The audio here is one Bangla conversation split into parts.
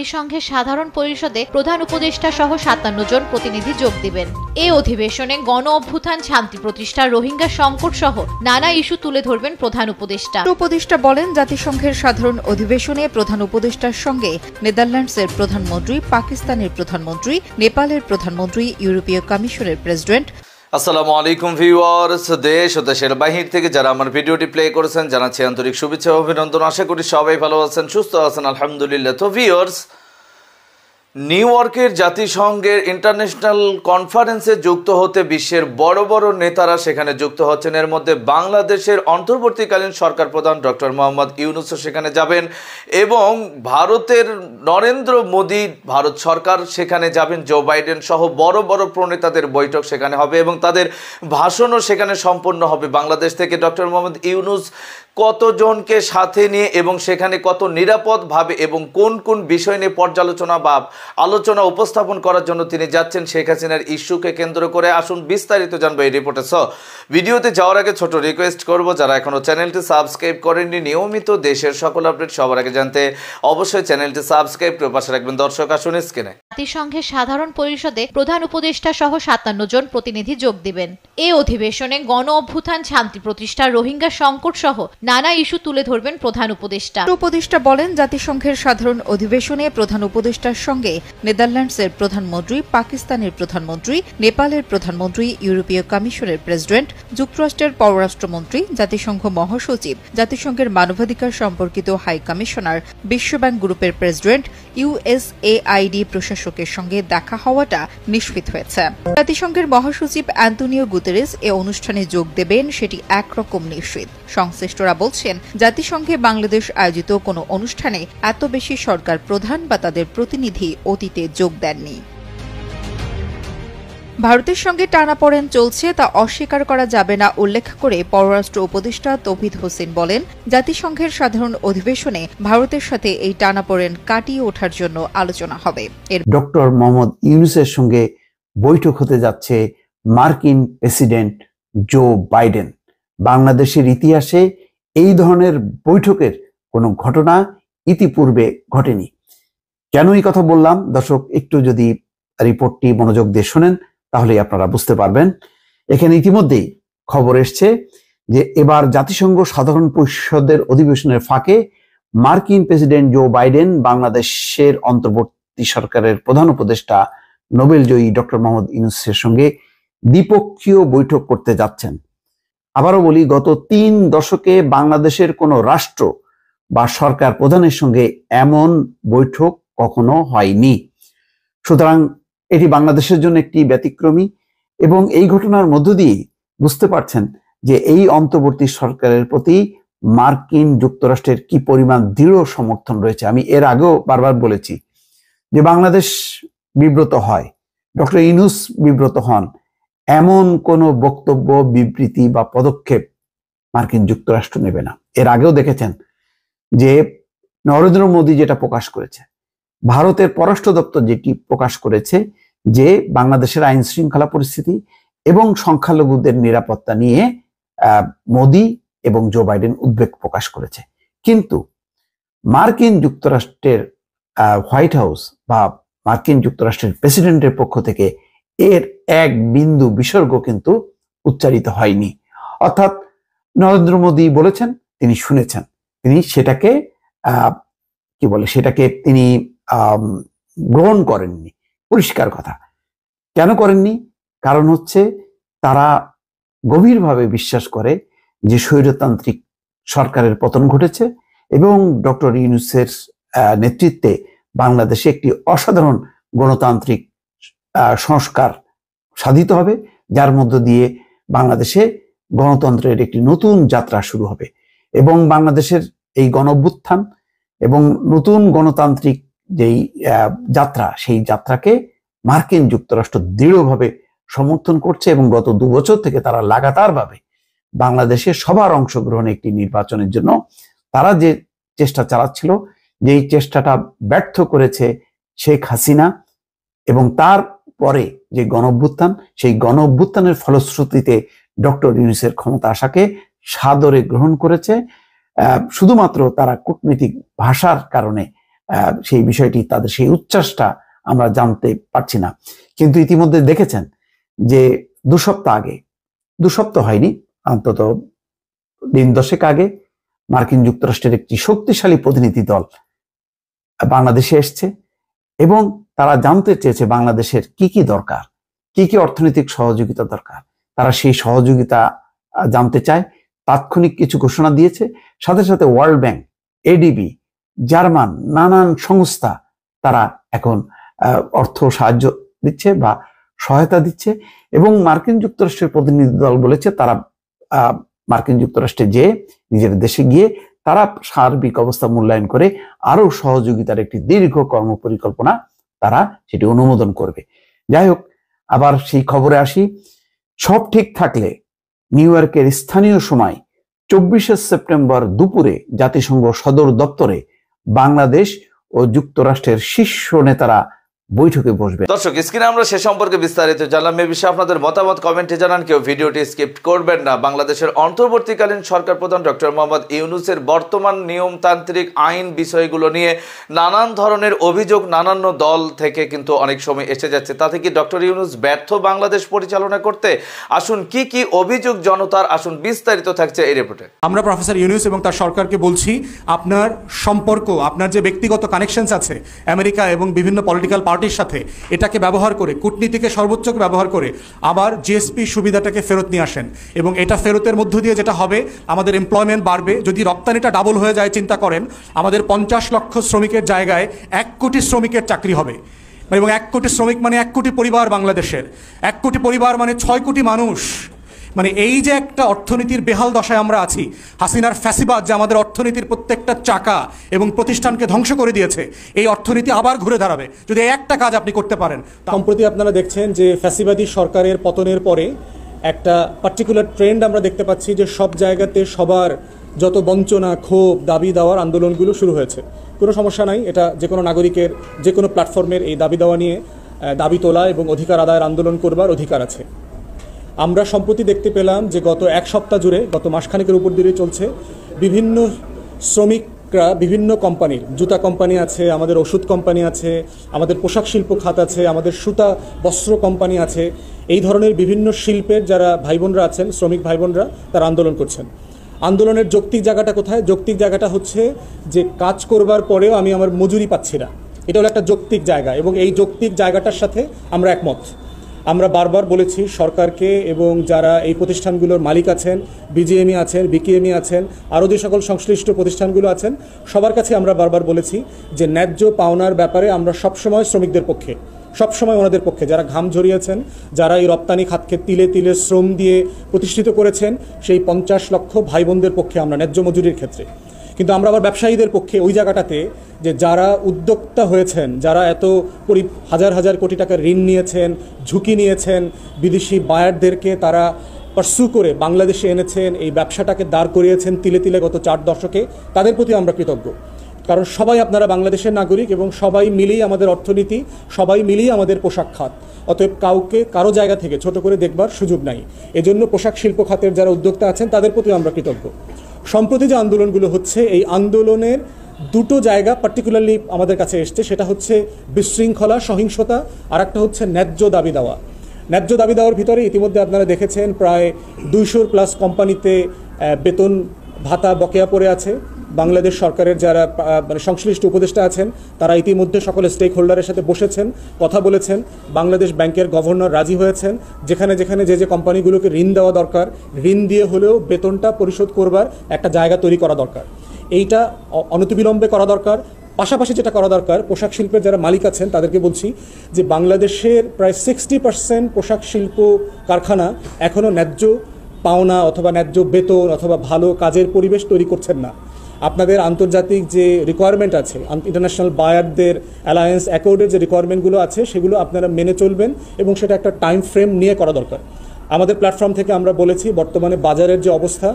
জাতিসংঘের সাধারণ পরিষদে প্রধান উপদেষ্টা সহ সাতান্ন জন প্রতিনিধি যোগ দিবেন এ অধিবেশনে গণ অভ্যুত্থান শান্তি প্রতিষ্ঠা রোহিঙ্গা সংকট সহ নানা ইস্যু তুলে ধরবেন প্রধান উপদেষ্টা উপদেষ্টা বলেন জাতিসংঘের সাধারণ অধিবেশনে প্রধান উপদেষ্টার সঙ্গে নেদারল্যান্ডসের প্রধানমন্ত্রী পাকিস্তানের প্রধানমন্ত্রী নেপালের প্রধানমন্ত্রী ইউরোপীয় কমিশনের প্রেসিডেন্ট আসসালামু আলাইকুম ভিউয়ার্স দেশ ও দেশের বাহির থেকে যারা আমার ভিডিওটি প্লে করেছেন জানাচ্ছি আন্তরিক শুভেচ্ছা অভিনন্দন আশা করি সবাই ভালো আছেন সুস্থ আছেন আলহামদুলিল্লাহ তো ভিউয়ার্স নিউ ইয়র্কের জাতিসংঘের ইন্টারন্যাশনাল কনফারেন্সে যুক্ত হতে বিশ্বের বড় বড় নেতারা সেখানে যুক্ত হচ্ছেন এর মধ্যে বাংলাদেশের অন্তর্বর্তীকালীন সরকার প্রধান ডক্টর মোহাম্মদ ইউনুসও সেখানে যাবেন এবং ভারতের নরেন্দ্র মোদী ভারত সরকার সেখানে যাবেন জো বাইডেন সহ বড় বড় প্রণেতাদের বৈঠক সেখানে হবে এবং তাদের ভাষণও সেখানে সম্পন্ন হবে বাংলাদেশ থেকে ডক্টর মোহাম্মদ ইউনুস কতজনকে সাথে নিয়ে এবং সেখানে কত নিরাপদভাবে এবং কোন কোন বিষয় নিয়ে পর্যালোচনা বা আলোচনা উপস্থাপন করার জন্য তিনি যাচ্ছেন শেখ হাসিনার ইস্যুকে কেন্দ্র করে আসুন বিস্তারিত জানবো এই রিপোর্টে স ভিডিওতে যাওয়ার আগে ছোট রিকোয়েস্ট করব যারা এখনও চ্যানেলটি সাবস্ক্রাইব করেননি নিয়মিত দেশের সকল আপডেট সবার আগে জানতে অবশ্যই চ্যানেলটি সাবস্ক্রাইব করে পাশে রাখবেন দর্শক আসুন স্ক্রিনে জাতিসংঘের সাধারণ পরিষদে প্রধান উপদেষ্টা সহ সাতান্ন জন প্রতিনিধি যোগ দেবেন এই অধিবেশনে গণ অভ্যুত্থান শান্তি প্রতিষ্ঠা রোহিঙ্গা সংকট সহ নানা ইস্যু তুলে ধরবেন প্রধান উপদেষ্টা উপদেষ্টা বলেন জাতিসংঘের সাধারণ অধিবেশনে প্রধান উপদেষ্টার সঙ্গে নেদারল্যান্ডসের প্রধানমন্ত্রী পাকিস্তানের প্রধানমন্ত্রী নেপালের প্রধানমন্ত্রী ইউরোপীয় কমিশনের প্রেসিডেন্ট যুক্তরাষ্ট্রের পররাষ্ট্রমন্ত্রী জাতিসংঘ মহাসচিব জাতিসংঘের মানবাধিকার সম্পর্কিত হাই কমিশনার বিশ্বব্যাংক গ্রুপের প্রেসিডেন্ট ইউএসএআইডি প্রশাসকের সঙ্গে দেখা হওয়াটা নিশ্চিত হয়েছে জাতিসংঘের মহাসচিব অ্যান্টনিও গুতেরেস এ অনুষ্ঠানে যোগ দেবেন সেটি একরকম নিশ্চিত সংশ্লিষ্টরা বলছেন জাতিসংঘে বাংলাদেশ আয়োজিত কোনো অনুষ্ঠানে এত বেশি সরকার প্রধান বা তাদের প্রতিনিধি অতীতে যোগ দেননি ভারতের সঙ্গে টানাপড়েন চলছে তা অস্বীকার করা যাবে না উল্লেখ করে পররাষ্ট্র উপদেষ্টা তৌহিদ হোসেন বলেন জাতিসংঘের সাধারণ অধিবেশনে ভারতের সাথে এই টানাপড়েন কাটিয়ে ওঠার জন্য আলোচনা হবে এর ডক্টর মোহাম্মদ ইউনুসের সঙ্গে বৈঠক হতে যাচ্ছে মার্কিন প্রেসিডেন্ট জো বাইডেন বাংলাদেশের ইতিহাসে এই ধরনের বৈঠকের কোনো ঘটনা ইতিপূর্বে ঘটেনি কেন এই কথা বললাম দর্শক একটু যদি রিপোর্টটি মনোযোগ দিয়ে শোনেন তাহলেই আপনারা বুঝতে পারবেন এখানে ইতিমধ্যেই খবর এসছে যে এবার জাতিসংঘ সাধারণ পরিষদের অধিবেশনের ফাঁকে মার্কিন প্রেসিডেন্ট জো বাইডেন বাংলাদেশের অন্তর্বর্তী সরকারের প্রধান উপদেষ্টা নোবেল জয়ী ডক্টর মোহাম্মদ ইউনুসের সঙ্গে দ্বিপক্ষীয় বৈঠক করতে যাচ্ছেন আবারও বলি গত তিন দশকে বাংলাদেশের কোনো রাষ্ট্র বা সরকার প্রধানের সঙ্গে এমন বৈঠক কখনো হয়নি সুতরাং এটি বাংলাদেশের জন্য একটি ব্যতিক্রমী এবং এই ঘটনার মধ্য দিয়ে বুঝতে পারছেন যে এই অন্তর্বর্তী সরকারের প্রতি মার্কিন যুক্তরাষ্ট্রের কি পরিমাণ দৃঢ় সমর্থন রয়েছে আমি এর আগেও বারবার বলেছি যে বাংলাদেশ বিব্রত হয় ডক্টর ইনুস বিব্রত হন এমন কোনো বক্তব্য বিবৃতি বা পদক্ষেপ মার্কিন যুক্তরাষ্ট্র নেবে না এর আগেও দেখেছেন যে নরেন্দ্র মোদী যেটা প্রকাশ করেছে ভারতের পররাষ্ট্র দপ্তর যেটি প্রকাশ করেছে যে বাংলাদেশের আইন শৃঙ্খলা পরিস্থিতি এবং সংখ্যালঘুদের নিরাপত্তা নিয়ে মোদি এবং জো বাইডেন উদ্বেগ প্রকাশ করেছে কিন্তু মার্কিন যুক্তরাষ্ট্রের হোয়াইট হাউস বা মার্কিন যুক্তরাষ্ট্রের প্রেসিডেন্টের পক্ষ থেকে এর এক বিন্দু বিসর্গ কিন্তু উচ্চারিত হয়নি অর্থাৎ নরেন্দ্র মোদী বলেছেন তিনি শুনেছেন তিনি সেটাকে কি বলে সেটাকে তিনি গ্রহণ করেননি পরিষ্কার কথা কেন করেননি কারণ হচ্ছে তারা গভীরভাবে বিশ্বাস করে যে স্বৈরতান্ত্রিক সরকারের পতন ঘটেছে এবং ডক্টর ইউনুসের নেতৃত্বে বাংলাদেশে একটি অসাধারণ গণতান্ত্রিক সংস্কার সাধিত হবে যার মধ্য দিয়ে বাংলাদেশে গণতন্ত্রের একটি নতুন যাত্রা শুরু হবে এবং বাংলাদেশের এই গণভ্যুত্থান এবং নতুন গণতান্ত্রিক যেই যাত্রা সেই যাত্রাকে মার্কিন যুক্তরাষ্ট্র দৃঢ়ভাবে সমর্থন করছে এবং গত দু বছর থেকে তারা লাগাতারভাবে বাংলাদেশে সবার অংশগ্রহণে একটি নির্বাচনের জন্য তারা যে চেষ্টা চালাচ্ছিল যেই চেষ্টাটা ব্যর্থ করেছে শেখ হাসিনা এবং তার পরে যে গণ সেই গণ ফলশ্রুতিতে ডক্টর ইউনিসের ক্ষমতা আসাকে সাদরে গ্রহণ করেছে শুধুমাত্র তারা কূটনীতিক ভাষার কারণে সেই বিষয়টি তাদের সেই উচ্ছ্বাসটা আমরা জানতে পারছি না কিন্তু ইতিমধ্যে দেখেছেন যে দু সপ্তাহ আগে দু সপ্তাহ হয়নি অন্তত দিন দশেক আগে মার্কিন যুক্তরাষ্ট্রের একটি শক্তিশালী প্রতিনিধি দল বাংলাদেশে এসছে এবং তারা জানতে চেয়েছে বাংলাদেশের কি কি দরকার কি কি অর্থনৈতিক সহযোগিতা দরকার তারা সেই সহযোগিতা জানতে চায় তাৎক্ষণিক কিছু ঘোষণা দিয়েছে সাথে সাথে ওয়ার্ল্ড ব্যাংক এডিবি জার্মান নানান সংস্থা তারা এখন অর্থ সাহায্য দিচ্ছে বা সহায়তা দিচ্ছে এবং মার্কিন যুক্তরাষ্ট্রের প্রতিনিধি দল বলেছে তারা মার্কিন যুক্তরাষ্ট্রে যে নিজের দেশে গিয়ে তারা সার্বিক অবস্থা মূল্যায়ন করে আরও সহযোগিতার একটি দীর্ঘ কর্ম পরিকল্পনা তারা সেটি অনুমোদন করবে যাই হোক আবার সেই খবরে আসি সব ঠিক থাকলে নিউ ইয়র্কের স্থানীয় সময় চব্বিশে সেপ্টেম্বর দুপুরে জাতিসংঘ সদর দপ্তরে বাংলাদেশ ও যুক্তরাষ্ট্রের শীর্ষ নেতারা বৈঠকে বসবে দর্শক স্ক্রিনে আমরা সে সম্পর্কে বিস্তারিত জানলাম এ বিষয়ে আপনাদের মতামত কমেন্টে জানান কেউ ভিডিওটি স্কিপ করবেন না বাংলাদেশের অন্তর্বর্তীকালীন সরকার প্রধান ডক্টর মোহাম্মদ ইউনুসের বর্তমান নিয়মতান্ত্রিক আইন বিষয়গুলো নিয়ে নানান ধরনের অভিযোগ নানান্য দল থেকে কিন্তু অনেক সময় এসে যাচ্ছে তাতে কি ডক্টর ইউনুস ব্যর্থ বাংলাদেশ পরিচালনা করতে আসুন কি কি অভিযোগ জনতার আসুন বিস্তারিত থাকছে এই রিপোর্টে আমরা প্রফেসর ইউনুস এবং তার সরকারকে বলছি আপনার সম্পর্ক আপনার যে ব্যক্তিগত কানেকশনস আছে আমেরিকা এবং বিভিন্ন পলিটিক্যাল পার্টির সাথে এটাকে ব্যবহার করে কূটনীতিকে সর্বোচ্চকে ব্যবহার করে আবার জিএসপি সুবিধাটাকে ফেরত নিয়ে আসেন এবং এটা ফেরতের মধ্য দিয়ে যেটা হবে আমাদের এমপ্লয়মেন্ট বাড়বে যদি রপ্তানিটা ডাবল হয়ে যায় চিন্তা করেন আমাদের পঞ্চাশ লক্ষ শ্রমিকের জায়গায় এক কোটি শ্রমিকের চাকরি হবে এবং এক কোটি শ্রমিক মানে এক কোটি পরিবার বাংলাদেশের এক কোটি পরিবার মানে ছয় কোটি মানুষ মানে এই যে একটা অর্থনীতির বেহাল দশায় আমরা আছি হাসিনার ফ্যাসিবাদ যে আমাদের অর্থনীতির প্রত্যেকটা চাকা এবং প্রতিষ্ঠানকে ধ্বংস করে দিয়েছে এই অর্থনীতি আবার ঘুরে দাঁড়াবে যদি একটা কাজ আপনি করতে পারেন সম্প্রতি আপনারা দেখছেন যে ফ্যাসিবাদী সরকারের পতনের পরে একটা পার্টিকুলার ট্রেন্ড আমরা দেখতে পাচ্ছি যে সব জায়গাতে সবার যত বঞ্চনা ক্ষোভ দাবি দেওয়ার আন্দোলনগুলো শুরু হয়েছে কোনো সমস্যা নাই এটা যে কোনো নাগরিকের যে কোনো প্ল্যাটফর্মের এই দাবি দেওয়া নিয়ে দাবি তোলা এবং অধিকার আদায়ের আন্দোলন করবার অধিকার আছে আমরা সম্প্রতি দেখতে পেলাম যে গত এক সপ্তাহ জুড়ে গত মাসখানেকের উপর দিয়ে চলছে বিভিন্ন শ্রমিকরা বিভিন্ন কোম্পানির জুতা কোম্পানি আছে আমাদের ওষুধ কোম্পানি আছে আমাদের পোশাক শিল্প খাত আছে আমাদের সুতা বস্ত্র কোম্পানি আছে এই ধরনের বিভিন্ন শিল্পের যারা ভাই বোনরা আছেন শ্রমিক ভাই বোনরা তারা আন্দোলন করছেন আন্দোলনের যৌক্তিক জায়গাটা কোথায় যৌক্তিক জায়গাটা হচ্ছে যে কাজ করবার পরেও আমি আমার মজুরি পাচ্ছি না এটা হলো একটা যৌক্তিক জায়গা এবং এই যৌক্তিক জায়গাটার সাথে আমরা একমত আমরা বারবার বলেছি সরকারকে এবং যারা এই প্রতিষ্ঠানগুলোর মালিক আছেন বিজিএমই আছেন বিকেএমই আছেন আরও যে সকল সংশ্লিষ্ট প্রতিষ্ঠানগুলো আছেন সবার কাছে আমরা বারবার বলেছি যে ন্যায্য পাওনার ব্যাপারে আমরা সবসময় শ্রমিকদের পক্ষে সবসময় ওনাদের পক্ষে যারা ঘাম ঝরিয়েছেন যারা এই রপ্তানি খাতকে তিলে তিলে শ্রম দিয়ে প্রতিষ্ঠিত করেছেন সেই পঞ্চাশ লক্ষ ভাই বোনদের পক্ষে আমরা ন্যায্য মজুরির ক্ষেত্রে কিন্তু আমরা আবার ব্যবসায়ীদের পক্ষে ওই জায়গাটাতে যে যারা উদ্যোক্তা হয়েছেন যারা এত করি হাজার হাজার কোটি টাকা ঋণ নিয়েছেন ঝুঁকি নিয়েছেন বিদেশি বায়ারদেরকে তারা পার্সু করে বাংলাদেশে এনেছেন এই ব্যবসাটাকে দাঁড় করিয়েছেন তিলে তিলে গত চার দশকে তাদের প্রতি আমরা কৃতজ্ঞ কারণ সবাই আপনারা বাংলাদেশের নাগরিক এবং সবাই মিলেই আমাদের অর্থনীতি সবাই মিলেই আমাদের পোশাক খাত অতএব কাউকে কারো জায়গা থেকে ছোট করে দেখবার সুযোগ নাই এজন্য পোশাক শিল্প খাতের যারা উদ্যোক্তা আছেন তাদের প্রতি আমরা কৃতজ্ঞ সম্প্রতি যে আন্দোলনগুলো হচ্ছে এই আন্দোলনের দুটো জায়গা পার্টিকুলারলি আমাদের কাছে এসছে সেটা হচ্ছে বিশৃঙ্খলা সহিংসতা আর একটা হচ্ছে ন্যায্য দাবি দেওয়া ন্যায্য দাবি দেওয়ার ভিতরে ইতিমধ্যে আপনারা দেখেছেন প্রায় দুইশোর প্লাস কোম্পানিতে বেতন ভাতা বকেয়া পড়ে আছে বাংলাদেশ সরকারের যারা মানে সংশ্লিষ্ট উপদেষ্টা আছেন তারা ইতিমধ্যে সকল স্টেক হোল্ডারের সাথে বসেছেন কথা বলেছেন বাংলাদেশ ব্যাংকের গভর্নর রাজি হয়েছেন যেখানে যেখানে যে যে কোম্পানিগুলোকে ঋণ দেওয়া দরকার ঋণ দিয়ে হলেও বেতনটা পরিশোধ করবার একটা জায়গা তৈরি করা দরকার এইটা অনতিবিলম্বে করা দরকার পাশাপাশি যেটা করা দরকার পোশাক শিল্পের যারা মালিক আছেন তাদেরকে বলছি যে বাংলাদেশের প্রায় সিক্সটি পার্সেন্ট পোশাক শিল্প কারখানা এখনও ন্যায্য পাওনা অথবা ন্যায্য বেতন অথবা ভালো কাজের পরিবেশ তৈরি করছেন না আপনাদের আন্তর্জাতিক যে রিকোয়ারমেন্ট আছে ইন্টারন্যাশনাল বায়ারদের অ্যালায়েন্স অ্যাকর্ডের যে রিকোয়ারমেন্টগুলো আছে সেগুলো আপনারা মেনে চলবেন এবং সেটা একটা টাইম ফ্রেম নিয়ে করা দরকার আমাদের প্ল্যাটফর্ম থেকে আমরা বলেছি বর্তমানে বাজারের যে অবস্থা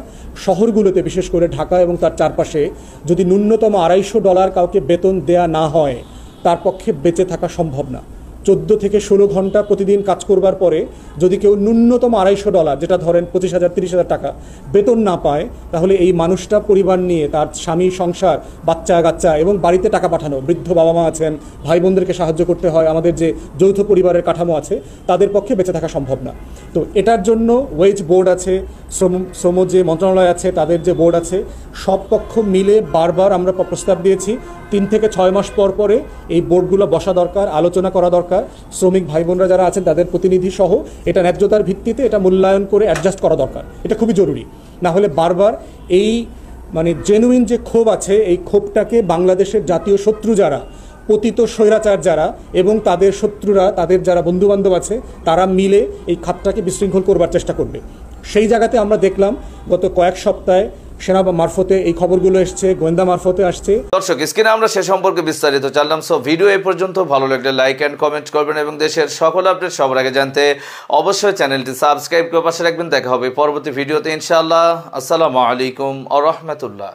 শহরগুলোতে বিশেষ করে ঢাকা এবং তার চারপাশে যদি ন্যূনতম আড়াইশো ডলার কাউকে বেতন দেয়া না হয় তার পক্ষে বেঁচে থাকা সম্ভব না চোদ্দ থেকে ষোলো ঘন্টা প্রতিদিন কাজ করবার পরে যদি কেউ ন্যূনতম আড়াইশো ডলার যেটা ধরেন পঁচিশ হাজার তিরিশ হাজার টাকা বেতন না পায় তাহলে এই মানুষটা পরিবার নিয়ে তার স্বামী সংসার বাচ্চা কাচ্চা এবং বাড়িতে টাকা পাঠানো বৃদ্ধ বাবা মা আছেন ভাই বোনদেরকে সাহায্য করতে হয় আমাদের যে যৌথ পরিবারের কাঠামো আছে তাদের পক্ষে বেঁচে থাকা সম্ভব না তো এটার জন্য ওয়েজ বোর্ড আছে শ্রম শ্রম যে মন্ত্রণালয় আছে তাদের যে বোর্ড আছে সব পক্ষ মিলে বারবার আমরা প্রস্তাব দিয়েছি তিন থেকে ছয় মাস পর পরে এই বোর্ডগুলো বসা দরকার আলোচনা করা দরকার থাকা শ্রমিক ভাই বোনরা যারা আছেন তাদের প্রতিনিধি সহ এটা ন্যায্যতার ভিত্তিতে এটা মূল্যায়ন করে অ্যাডজাস্ট করা দরকার এটা খুবই জরুরি না হলে বারবার এই মানে জেনুইন যে ক্ষোভ আছে এই ক্ষোভটাকে বাংলাদেশের জাতীয় শত্রু যারা পতিত স্বৈরাচার যারা এবং তাদের শত্রুরা তাদের যারা বন্ধুবান্ধব আছে তারা মিলে এই খাতটাকে বিশৃঙ্খল করবার চেষ্টা করবে সেই জায়গাতে আমরা দেখলাম গত কয়েক সপ্তাহে সেনা মারফতে এই খবরগুলো এসছে গোয়েন্দা মারফতে আসছে দর্শক স্ক্রিনে আমরা সে সম্পর্কে বিস্তারিত জানলাম সো ভিডিও এ পর্যন্ত ভালো লাগলে লাইক অ্যান্ড কমেন্ট করবেন এবং দেশের সকল আপডেট সবার আগে জানতে অবশ্যই চ্যানেলটি সাবস্ক্রাইব করে পাশে রাখবেন দেখা হবে পরবর্তী ভিডিওতে ইনশাআল্লাহ আসসালামু আলাইকুম আ রহমতুল্লাহ